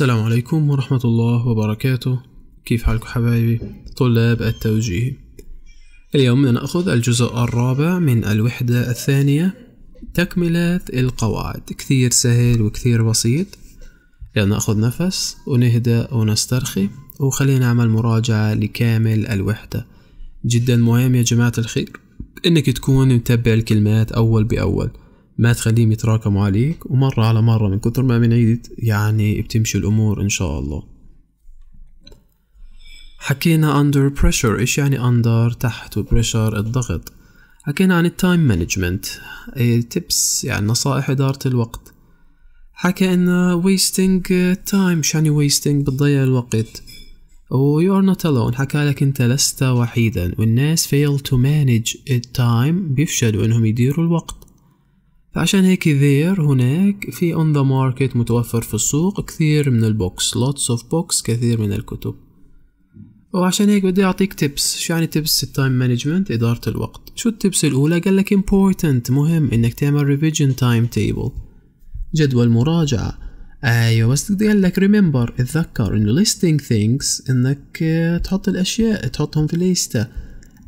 السلام عليكم ورحمة الله وبركاته كيف حالكم حبايبي طلاب التوجيه اليوم نأخذ الجزء الرابع من الوحدة الثانية تكملة القواعد كثير سهل وكثير بسيط يلا نأخذ نفس ونهدأ ونسترخي وخلينا نعمل مراجعة لكامل الوحدة جدا مهم يا جماعة الخير انك تكون متبع الكلمات اول باول ما تخليهم يتراكموا عليك ومرة على مرة من كتر ما بنعيد يعني بتمشي الأمور إن شاء الله حكينا under pressure إيش يعني under تحت وبرشر الضغط حكينا عن التايم مانجمنت تيبس يعني نصائح إدارة الوقت حكى إن wasting time شو يعني wasting بتضيع الوقت و you are not alone حكى لك أنت لست وحيدا والناس fail to manage time بيفشلوا إنهم يديروا الوقت فعشان هيك there هناك في on the market متوفر في السوق كثير من البوكس lots of books كثير من الكتب وعشان هيك بدي أعطيك tips شو يعني tips التايم مانجمنت إدارة الوقت شو التيبس الأولى قال لك important مهم إنك تعمل revision time table جدول مراجعة أيوة بس قال لك remember اتذكر إنه listing things إنك آه، تحط الأشياء تحطهم في ليستة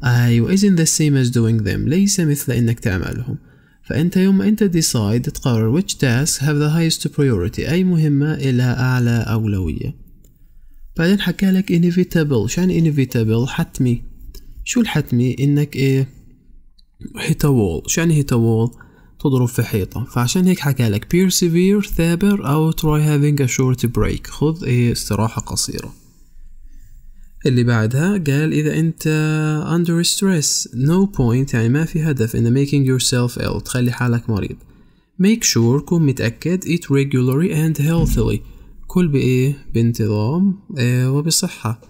أيوة isn't the same as doing them ليس مثل إنك تعملهم فأنت يوم ما أنت ديسايد تقرر which task have the highest priority أي مهمة إلها أعلى أولوية بعدين حكى لك inevitable شو يعني inevitable حتمي شو الحتمي إنك إيه hit a wall شو يعني hit a wall تضرب في حيطة فعشان هيك حكى لك persevere ثابر أو try having a short break خذ إيه استراحة قصيرة اللي بعدها قال إذا أنت under stress no point يعني ما في هدف in making yourself ill تخلي حالك مريض make sure كن متأكد eat regularly and healthily كل بإيه بانتظام آه وبصحة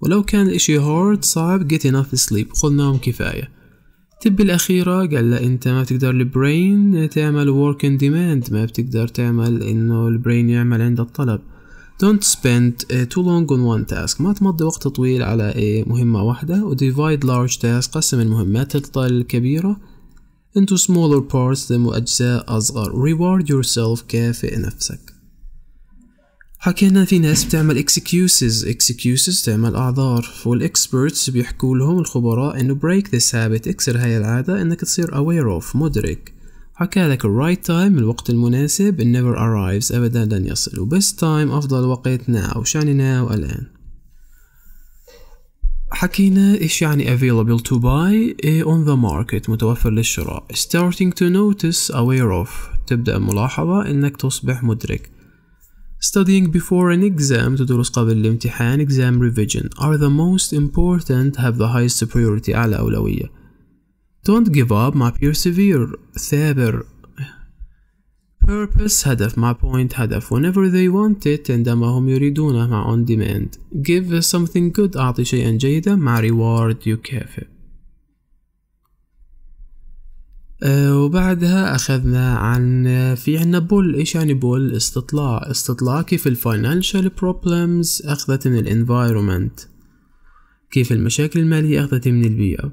ولو كان الإشي hard صعب get enough sleep خذ نوم كفاية تبي الأخيرة قال لا أنت ما بتقدر البرين تعمل work in demand ما بتقدر تعمل إنه البرين يعمل عند الطلب don't spend uh, too long on one task ما تمضي وقت طويل على uh, مهمة واحدة و divide large tasks قسم المهمات الكبيرة into smaller parts أجزاء أصغر reward yourself كافئ نفسك حكينا في ناس بتعمل excuses excuses تعمل أعذار والexperts بيحكوا لهم الخبراء إنه break this habit اكسر هاي العادة إنك تصير aware of مدرك حكى لك الرايت تايم الوقت المناسب never arrives أبدا لن يصل وبست تايم أفضل وقت now شعني now الآن حكينا إيش يعني available to buy إيه on the market متوفر للشراء starting to notice aware of تبدأ ملاحظة إنك تصبح مدرك Studying before an exam تدرس قبل الامتحان exam revision are the most important have the highest priority أعلى أولوية Don't give up مع persevere ثابر purpose هدف مع point هدف whenever they want it عندما هم يريدونه مع on demand give something good أعطي شيئا جيدا مع reward يكافئ أه وبعدها أخذنا عن في عنا بول إيش يعني بول استطلاع استطلاع كيف الفاينانشال بروبلمز أخذت من الانفايرومنت كيف المشاكل المالية أخذت من البيئة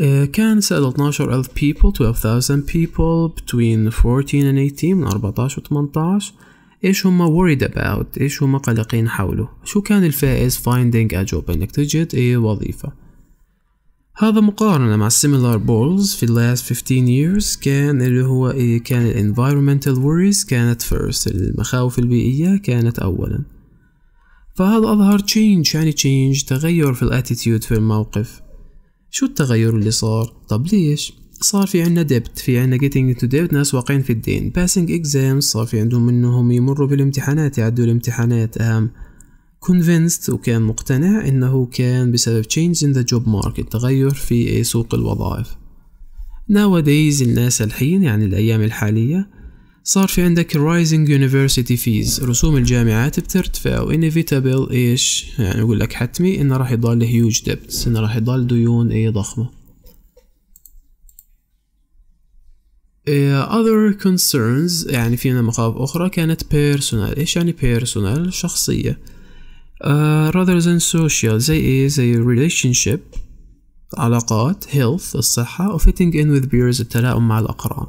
آه، كان 12 ألف people 12000 people between 14 and 18 من 14 و 18 ايش هم worried about ايش هم قلقين حوله شو كان الفائز finding a job انك تجد اي وظيفة هذا مقارنة مع similar polls في the last 15 years كان اللي هو إيه كان environmental worries كانت first المخاوف البيئية كانت أولا فهذا أظهر change يعني change تغير في الاتيتيود في الموقف شو التغير اللي صار طب ليش صار في عنا دبت في عنا getting into debt ناس واقعين في الدين passing exams صار في عندهم انهم يمروا بالامتحانات يعدوا الامتحانات اهم convinced وكان مقتنع انه كان بسبب change in the job market تغير في سوق الوظائف nowadays الناس الحين يعني الايام الحالية صار في عندك رايزنج يونيفرسيتي فيز رسوم الجامعات بترتفع وانيفيتابل ايش يعني اقول لك حتمي انه راح يضل هيوج ديبتس انه راح يضل ديون اي ضخمه إيه، other concerns يعني فينا مخاوف أخرى كانت personal إيش يعني personal شخصية uh, rather than social زي إيه زي relationship علاقات health الصحة و fitting in with peers التلاؤم مع الأقران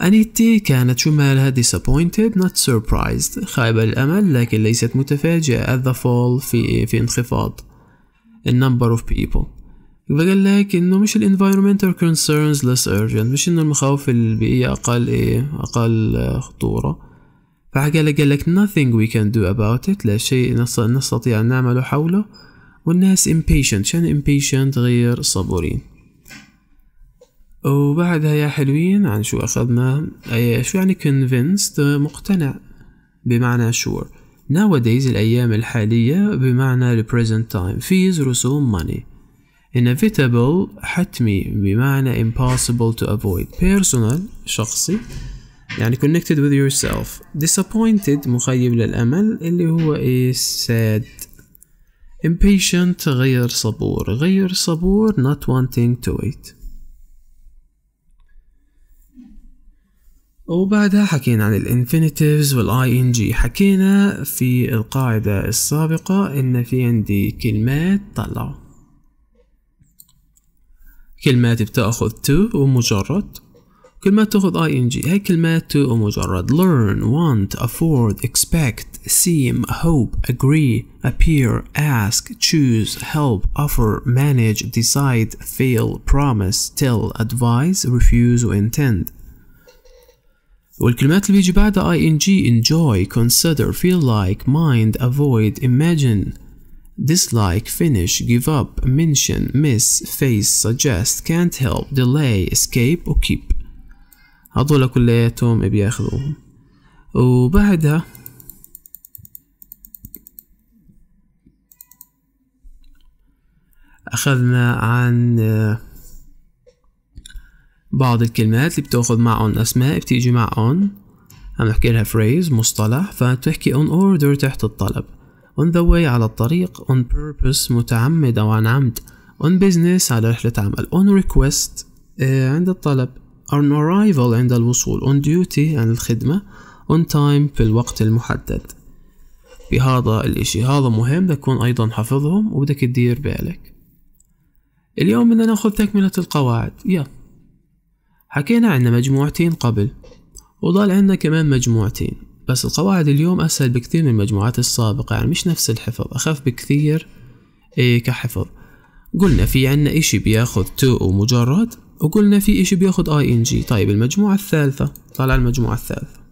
أنيتي كانت شمالها disappointed not surprised خائبة الأمل لكن ليست متفاجئة at the fall في, في انخفاض number of people يبقى لك انه مش ال environmental concerns less urgent مش انه المخاوف البيئية اقل ايه اقل خطورة فقال لك قال لك nothing we can do about it لا شيء نستطيع ان نعمله حوله والناس impatient شان impatient غير صبورين وبعدها يا حلوين عن شو أخذنا أي شو يعني convinced مقتنع بمعنى sure nowadays الأيام الحالية بمعنى the present time fees رسوم money inevitable حتمي بمعنى impossible to avoid personal شخصي يعني connected with yourself disappointed مخيب للأمل اللي هو is sad impatient غير صبور غير صبور not wanting to wait وبعدها حكينا عن الانفينيتيفز والاي ان جي حكينا في القاعده السابقه ان في عندي كلمات طلع كلمات بتاخذ تو ومجرد كلمات تاخذ اي ان جي هاي كلمات تو ومجرد ليرن want افورد اكسبكت سيم هوب اجري appear اسك choose help اوفر manage decide fail promise tell advise refuse or والكلمات اللي بيجي بعدها I N G enjoy consider feel like mind avoid imagine dislike finish give up mention miss face suggest can't help delay escape or keep هذول كلياتهم بياخذوهم وبعدها أخذنا عن بعض الكلمات اللي مع معهم أسماء بتيجي مع اون عم نحكي لها phrase مصطلح فتحكي on order تحت الطلب on the way على الطريق on purpose متعمد أو عن عمد on business على رحلة عمل on request آه، عند الطلب on arrival عند الوصول on duty عند الخدمة on time في الوقت المحدد بهذا الإشي هذا مهم تكون أيضا حافظهم وبدك تدير بالك اليوم بدنا ناخذ تكملة القواعد يلا حكينا عنا مجموعتين قبل وضل عنا كمان مجموعتين بس القواعد اليوم أسهل بكتير من المجموعات السابقة يعني مش نفس الحفظ أخف بكثير إيه كحفظ قلنا في عنا إشي بياخد تو ومجرد وقلنا في إشي بياخد ان جي طيب المجموعة الثالثة طالع المجموعة الثالثة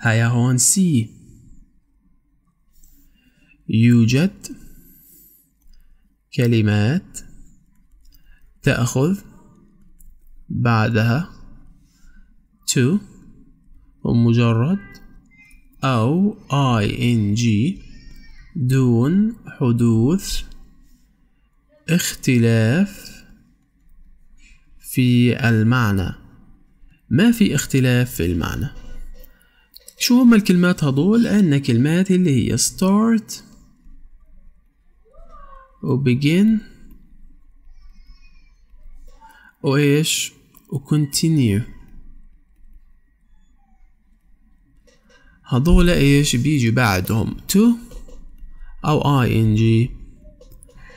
هيا هون سي يوجد كلمات تأخذ بعدها to ومجرد أو ing دون حدوث اختلاف في المعنى ما في اختلاف في المعنى شو هما الكلمات هدول عنا كلمات اللي هي start و begin وإيش و continue هذول إيش بيجي بعدهم to أو ing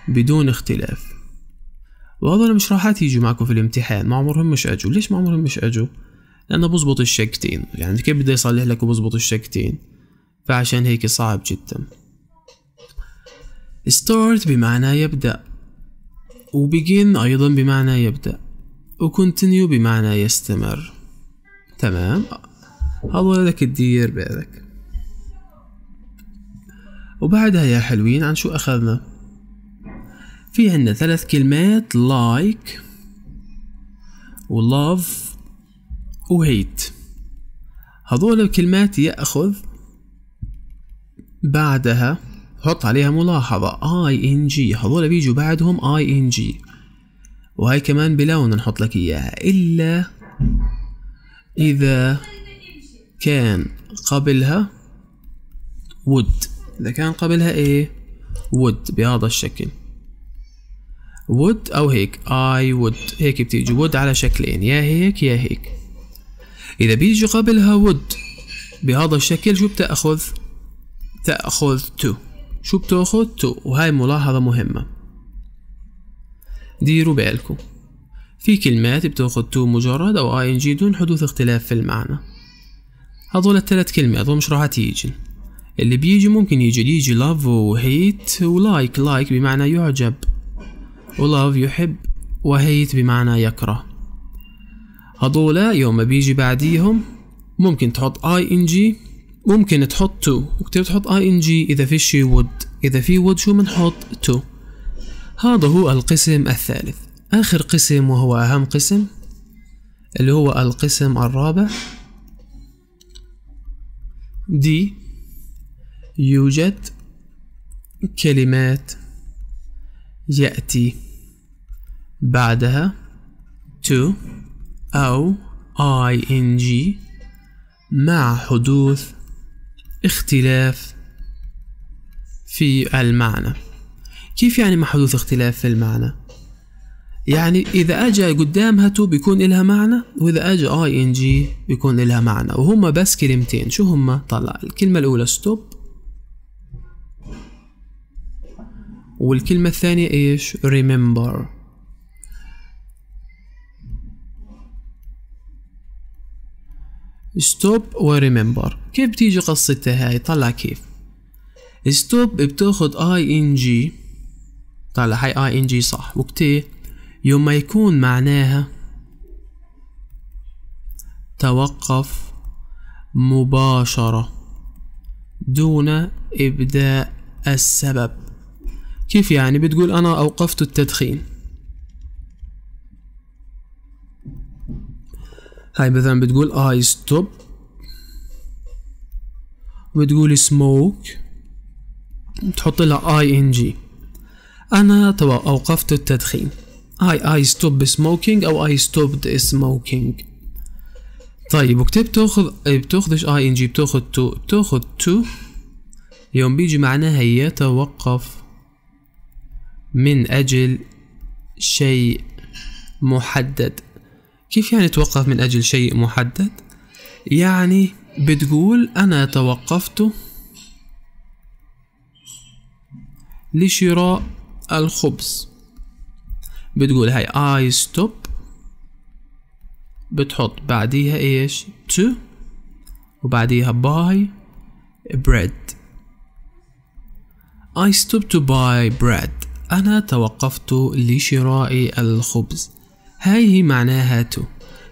بدون اختلاف وهذول راح يجوا معكم في الامتحان ما عمرهم مش أجوا ليش ما عمرهم مش أجوا لأنه بزبط الشكتين يعني كيف بده يصلح لك وبزبط الشكتين فعشان هيك صعب جدا start بمعنى يبدأ begin أيضا بمعنى يبدأ وكونتينيو بمعنى يستمر تمام الله لك تدير بالك وبعدها يا حلوين عن شو أخذنا في عندنا ثلاث كلمات like و love وهيت هذول الكلمات يأخذ بعدها حط عليها ملاحظة جي هذول بيجوا بعدهم جي وهاي كمان بلون نحط لك إياها إلا إذا كان قبلها would إذا كان قبلها إيه would بهذا الشكل would أو هيك I would هيك بتيجي would على شكلين يا هيك يا هيك إذا بيجي قبلها would بهذا الشكل شو بتأخذ تأخذ to شو بتأخذ to وهاي ملاحظة مهمة ديروا بالكم في كلمات بتأخذ to مجرد أو ing دون حدوث اختلاف في المعنى هذول الثلاث كلمات هذول مش راح تيجي اللي بيجي ممكن يجي يجي love وهيت ولايك لايك بمعنى يعجب love يحب وهيت بمعنى يكره هذولا يوم ما بيجي بعديهم ممكن تحط اي ان جي ممكن تحط تو وكتير تحط اي ان جي اذا في شي would اذا في would شو بنحط تو هذا هو القسم الثالث اخر قسم وهو اهم قسم اللي هو القسم الرابع دي يوجد كلمات يأتي بعدها to أو ing مع حدوث اختلاف في المعنى كيف يعني مع حدوث اختلاف في المعنى يعني إذا أجا قدامها تو بيكون إلها معنى وإذا أجا ing بيكون إلها معنى وهما بس كلمتين شو هما طلع الكلمة الأولى ستوب والكلمة الثانية إيش ريمبر ستوب وريمبر كيف بتيجي قصتها هاي طلع كيف ستوب بتاخد اي ان جي طلع هاي اي ان جي صح وقتيه يوم ما يكون معناها توقف مباشرة دون إبداء السبب كيف يعني بتقول أنا أوقفت التدخين هاي مثلا بتقول اي ستوب وبتقول سموك تحط لها اي أنا طبعا انا اوقفت التدخين هاي اي ستوب smoking او اي ستوبد smoking طيب وكتب بتاخذ إيه، بتاخذش اي ان جي بتاخذ تو بتاخذ تو يوم بيجي معناها يتوقف من اجل شيء محدد كيف يعني توقف من أجل شيء محدد؟ يعني بتقول أنا توقفت لشراء الخبز بتقول هاي I stop بتحط بعديها ايش to وبعديها buy bread I stop to buy bread أنا توقفت لشراء الخبز هاي هي معناها تو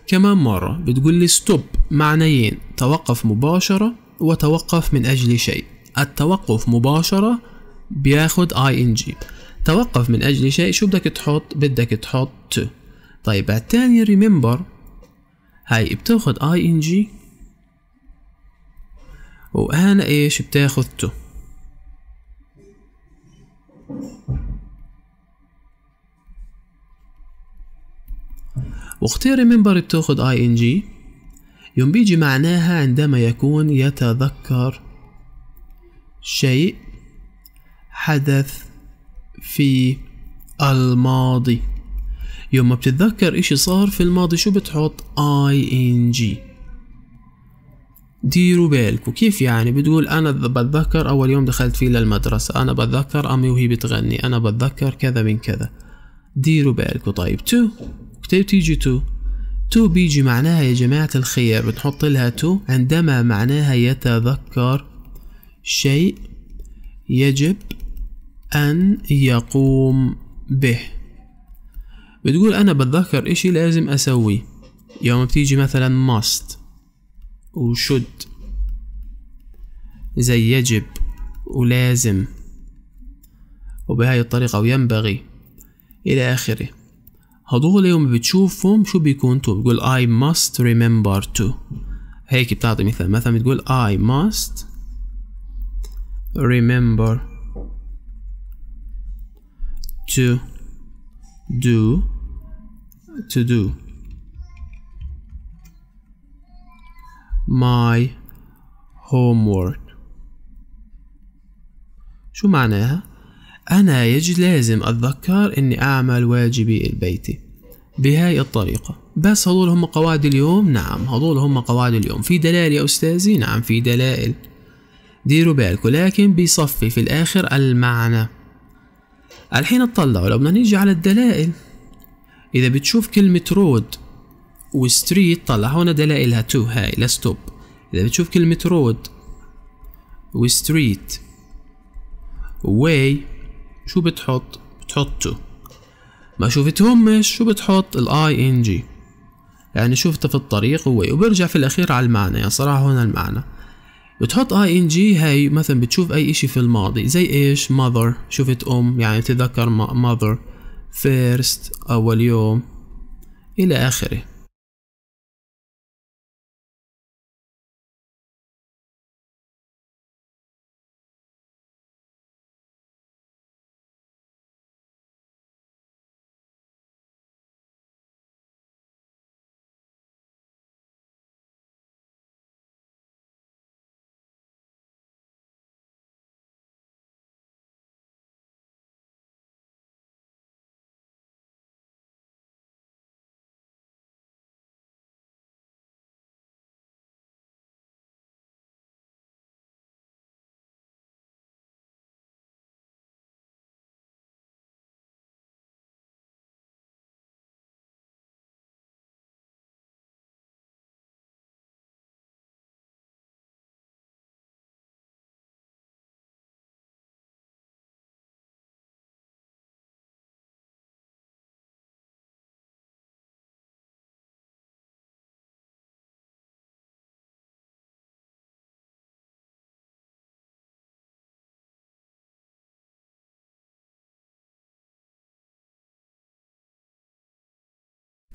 كمان مرة بتقول لي ستوب معنيين توقف مباشرة وتوقف من أجل شيء التوقف مباشرة بياخد اي ان جي توقف من أجل شيء شو بدك تحط بدك تحط تو طيب التاني ريمبر هاي بتاخد اي ان جي وهنا ايش بتاخد تو واختاري منبر بتاخد اي ان جي يوم بيجي معناها عندما يكون يتذكر شيء حدث في الماضي يوم ما بتتذكر اشي صار في الماضي شو بتحط اي ان جي ديروا بالكم كيف يعني بتقول انا بتذكر اول يوم دخلت فيه للمدرسة انا بتذكر امي وهي بتغني انا بتذكر كذا من كذا ديروا بالكم طيب تو وكتير تيجي تو تو بيجي معناها يا جماعة الخير بنحط لها تو عندما معناها يتذكر شيء يجب أن يقوم به بتقول أنا بتذكر إشي لازم أسويه يوم بتيجي مثلا must وشد زي يجب ولازم وبهاي الطريقة وينبغي إلى آخره هدول يوم بتشوفهم شو تو بتقول I must remember to هيك بتعطي مثال مثلا بتقول I must remember to do to do my homework شو معناها؟ أنا يجب لازم أتذكر إني أعمل واجبي البيتي بهاي الطريقة بس هذول هم قواعد اليوم نعم هذول هم قواعد اليوم في دلائل يا أستاذي نعم في دلائل ديروا بالكم لكن بيصفي في الآخر المعنى الحين اطلعوا لو بدنا نيجي على الدلائل إذا بتشوف كلمة رود وستريت طلع هون دلائلها تو هاي لستوب إذا بتشوف كلمة رود وستريت واي شو بتحط بتحط تو ما مش شو بتحط الاي ان جي يعني شفته في الطريق هو وبرجع في الاخير على المعنى يعني صراحة هون المعنى بتحط اي ان جي هاي مثلا بتشوف اي اشي في الماضي زي ايش mother شفت ام يعني تذكر mother first اول يوم الى اخره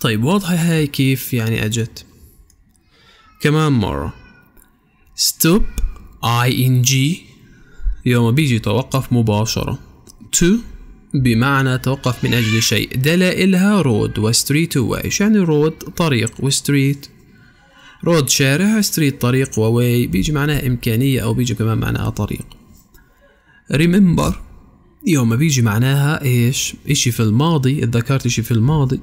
طيب واضحة هاي كيف يعني أجت كمان مرة stop ing يوم بيجي توقف مباشرة to بمعنى توقف من أجل شيء دلائلها road و street شو يعني road طريق و street شارع ستريت طريق وواي بيجي معناها إمكانية أو بيجي كمان معناها طريق remember يوم بيجي معناها إيش إشي في الماضي اتذكرت إشي في الماضي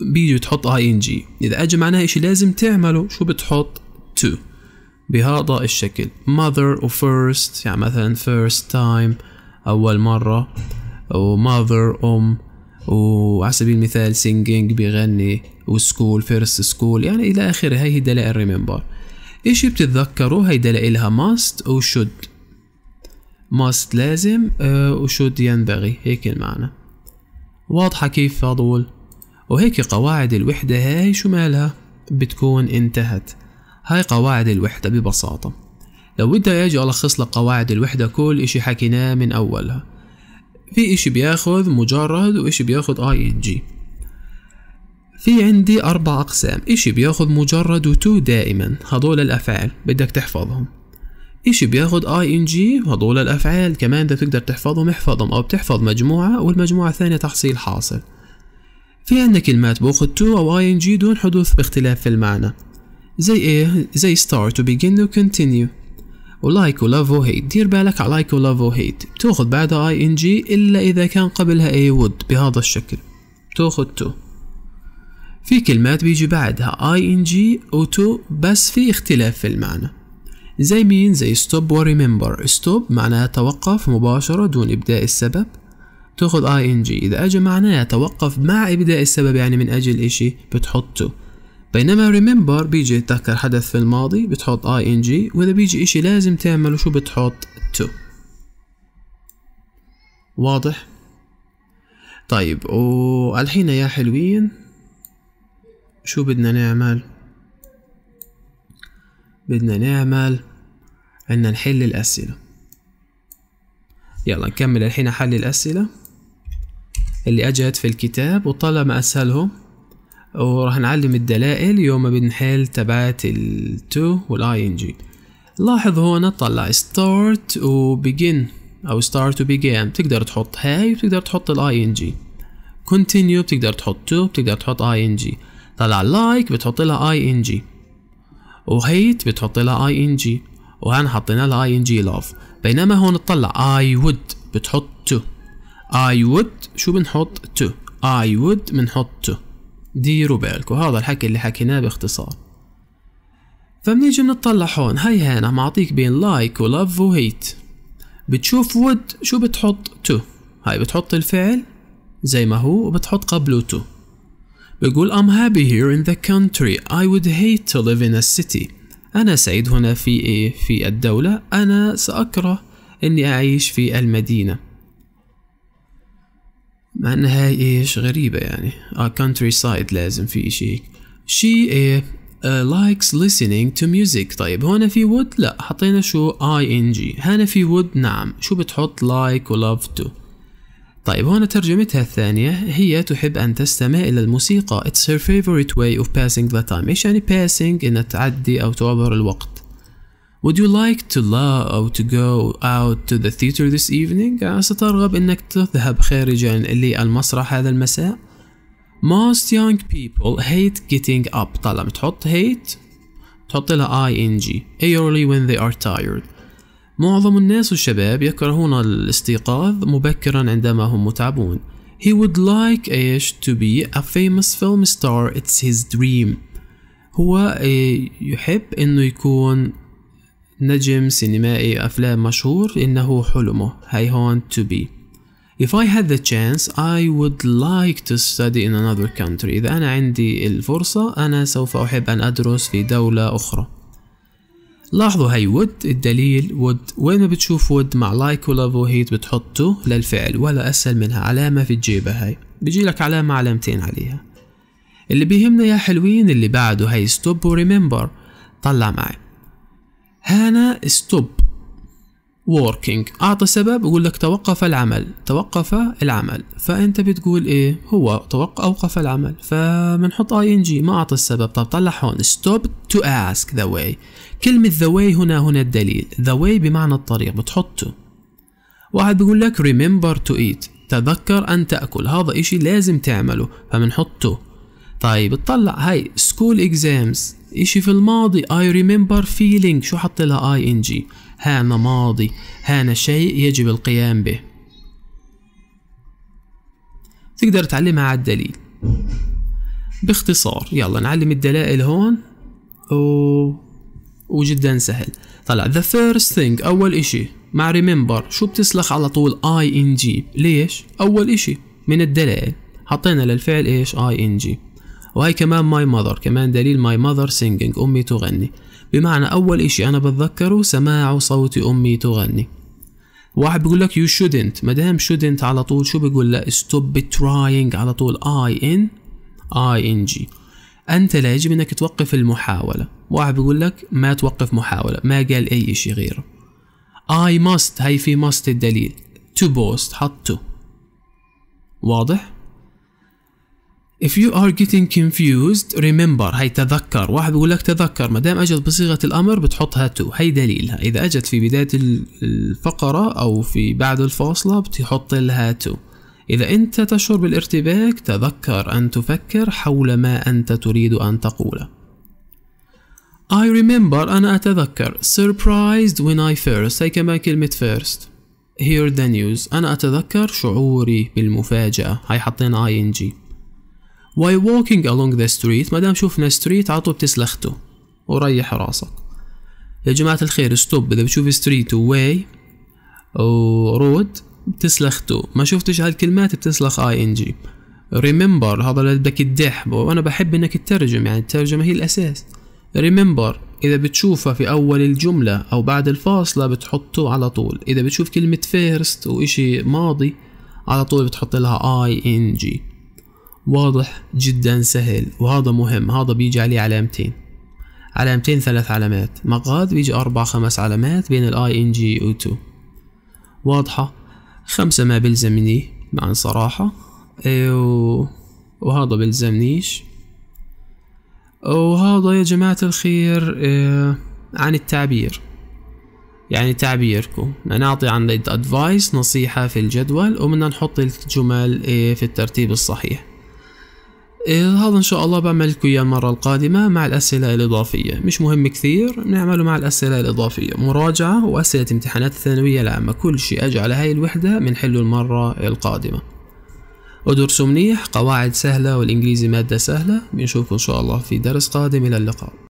بيجي بتحط اي ان جي اذا اجى معناها اشي لازم تعمله شو بتحط تو بهذا الشكل mother و first يعني مثلا first time اول مرة وماذر ام وعلى سبيل المثال singing بيغني وسكول فيرست سكول يعني الى اخره هي هي دلائل remember اشي بتتذكروا هي دلائلها ماست وشد must لازم آه، وشد ينبغي هيك المعنى واضحة كيف هذول وهيك قواعد الوحدة هاي شو مالها بتكون انتهت هاي قواعد الوحدة ببساطة لو بدي اجي الخص لك قواعد الوحدة كل اشي حكيناه من اولها في اشي بياخد مجرد واشي بياخد اي ان جي في عندي أربع أقسام إشي بياخد مجرد وتو دائما هدول الأفعال بدك تحفظهم إشي بياخد اي ان جي هدول الأفعال كمان ده تقدر تحفظهم احفظهم أو بتحفظ مجموعة والمجموعة الثانية تحصيل حاصل في عندنا كلمات بأخت تو أو ing دون حدوث باختلاف في المعنى زي ايه زي start و begin و continue و like و love و hate دير بالك على like و love و hate بتاخد بعدها ing إلا إذا كان قبلها أي would بهذا الشكل بتاخد تو في كلمات بيجي بعدها ing و to بس في اختلاف في المعنى زي مين زي stop و remember stop معناها توقف مباشرة دون إبداء السبب تاخذ اي ان جي اذا اجى معناه توقف مع ابداء السبب يعني من اجل اشي بتحطه بينما ريمبر بيجي تذكر حدث في الماضي بتحط اي ان جي واذا بيجي اشي لازم تعمله شو بتحط تو واضح طيب والحين يا حلوين شو بدنا نعمل بدنا نعمل عنا نحل الأسئلة يلا نكمل الحين حل الأسئلة اللي أجت في الكتاب وطلع ما أسهلهم وراح نعلم الدلائل يوم بنحل تبعت ال to والاي ان جي لاحظ هون طلع start و begin أو start و begin بتقدر تحط هاي وبتقدر تحط الاي ان جي continue بتقدر تحط to بتقدر تحط اي ان جي طلع لايك like بتحط لها اي ان جي وهيت بتحط لها اي ان جي وهنا حطينا لها اي ان جي لاف بينما هون طلع اي وود بتحط to I would شو بنحط to I would بنحط to ديروا بالكم هذا الحكي اللي حكيناه باختصار فبنيجي بنطلع هون هاي هنا معطيك بين لايك ولاف وهيت بتشوف would شو بتحط to هاي بتحط الفعل زي ما هو وبتحط قبله to بقول I'm happy here in the country I would hate to live in a city أنا سعيد هنا في إيه؟ في الدولة أنا سأكره إني أعيش في المدينة مع انها هاي ايش غريبة يعني اه كونتري سايد لازم في اشي هيك شي ايه Uh, likes listening to music طيب هون في would لا حطينا شو ing هنا في would نعم شو بتحط like و love to طيب هون ترجمتها الثانية هي تحب أن تستمع إلى الموسيقى It's her favorite way of passing the time إيش يعني passing إن تعدي أو تعبر الوقت Would you like to la or to go out to the theater this evening? Uh, سترغب انك تذهب خارجا للمسرح هذا المساء؟ Most young people hate getting up طالما تحط hate تحط لها ing early when they are tired معظم الناس والشباب يكرهون الاستيقاظ مبكرا عندما هم متعبون He would like ايش to be a famous film star it's his dream هو يحب انه يكون نجم سينمائي أفلام مشهور إنه حلمه هاي هون to be If I had the chance I would like to study in another country إذا أنا عندي الفرصة أنا سوف أحب أن أدرس في دولة أخرى لاحظوا هاي would الدليل would وين ما بتشوف would مع like ولا هيت بتحطه للفعل ولا أسهل منها علامة في الجيبة هاي بيجيلك علامة علامتين عليها اللي بيهمنا يا حلوين اللي بعده هاي stop و remember طلع معي هانا ستوب working أعطي سبب يقول لك توقف العمل توقف العمل فأنت بتقول إيه هو توقف أوقف العمل فمنحط اي ان جي ما أعطي السبب طب طلع هون stop to ask the way كلمة the way هنا هنا الدليل the way بمعنى الطريق بتحطه واحد بيقول لك remember to eat تذكر أن تأكل هذا إشي لازم تعمله فمنحطه طيب اطلع هاي school exams اشي في الماضي I remember feeling شو حط لها ing هانا ماضي هانا شيء يجب القيام به تقدر تعلمها على الدليل باختصار يلا نعلم الدلائل هون و... وجدا سهل طلع the first thing أول إشي مع remember شو بتسلخ على طول ing ليش؟ أول إشي من الدلائل حطينا للفعل إيش ing وهي كمان ماي ماذر كمان دليل ماي ماذر سينجينج أمي تغني بمعنى أول إشي أنا بتذكره سماع صوت أمي تغني واحد بيقول لك يو شودنت ما دام على طول شو بيقول لك ستوب تراينج على طول اي ان اي ان جي أنت لا يجب أنك توقف المحاولة واحد بيقول لك ما توقف محاولة ما قال أي شيء غيره اي ماست هي في ماست الدليل تو بوست حط تو واضح؟ If you are getting confused remember هي تذكر واحد بيقول لك تذكر ما دام اجت بصيغه الامر بتحطها تو هي دليلها اذا اجت في بدايه الفقره او في بعد الفاصله بتحط لها تو إذا أنت تشعر بالارتباك تذكر أن تفكر حول ما أنت تريد أن تقوله I remember أنا أتذكر surprised when I first هي كمان كلمة first hear the news أنا أتذكر شعوري بالمفاجأة هاي حطينا ing واي walking along ستريت ما دام شفنا ستريت عطوا بتسلى اخته وريح راسك يا جماعة الخير ستوب إذا بتشوف ستريت وواي ورود بتسلخ تو ما شفتش هالكلمات بتسلخ اي ان جي ريمبر هذا اللي بدك تدح وانا بحب انك تترجم يعني الترجمه هي الاساس ريمبر اذا بتشوفها في اول الجمله او بعد الفاصله بتحطه على طول اذا بتشوف كلمه فيرست واشي ماضي على طول بتحط لها اي ان جي واضح جدا سهل وهذا مهم هذا بيجي عليه علامتين علامتين ثلاث علامات مقاد بيجي أربع خمس علامات بين الاي ان جي و 2 واضحة خمسة ما بلزمني مع صراحة إيه، وهذا بلزمنيش وهذا يا جماعة الخير إيه، عن التعبير يعني تعبيركم نعطي عن ادفايس نصيحة في الجدول ومنا نحط الجمل إيه، في الترتيب الصحيح إيه، هذا ان شاء الله بعمل لكم اياه المره القادمه مع الاسئله الاضافيه مش مهم كثير بنعمله مع الاسئله الاضافيه مراجعه واسئله امتحانات الثانويه العامه كل شيء اجي على هاي الوحده بنحله المره القادمه ادرسوا منيح قواعد سهله والانجليزي ماده سهله بنشوفكم ان شاء الله في درس قادم الى اللقاء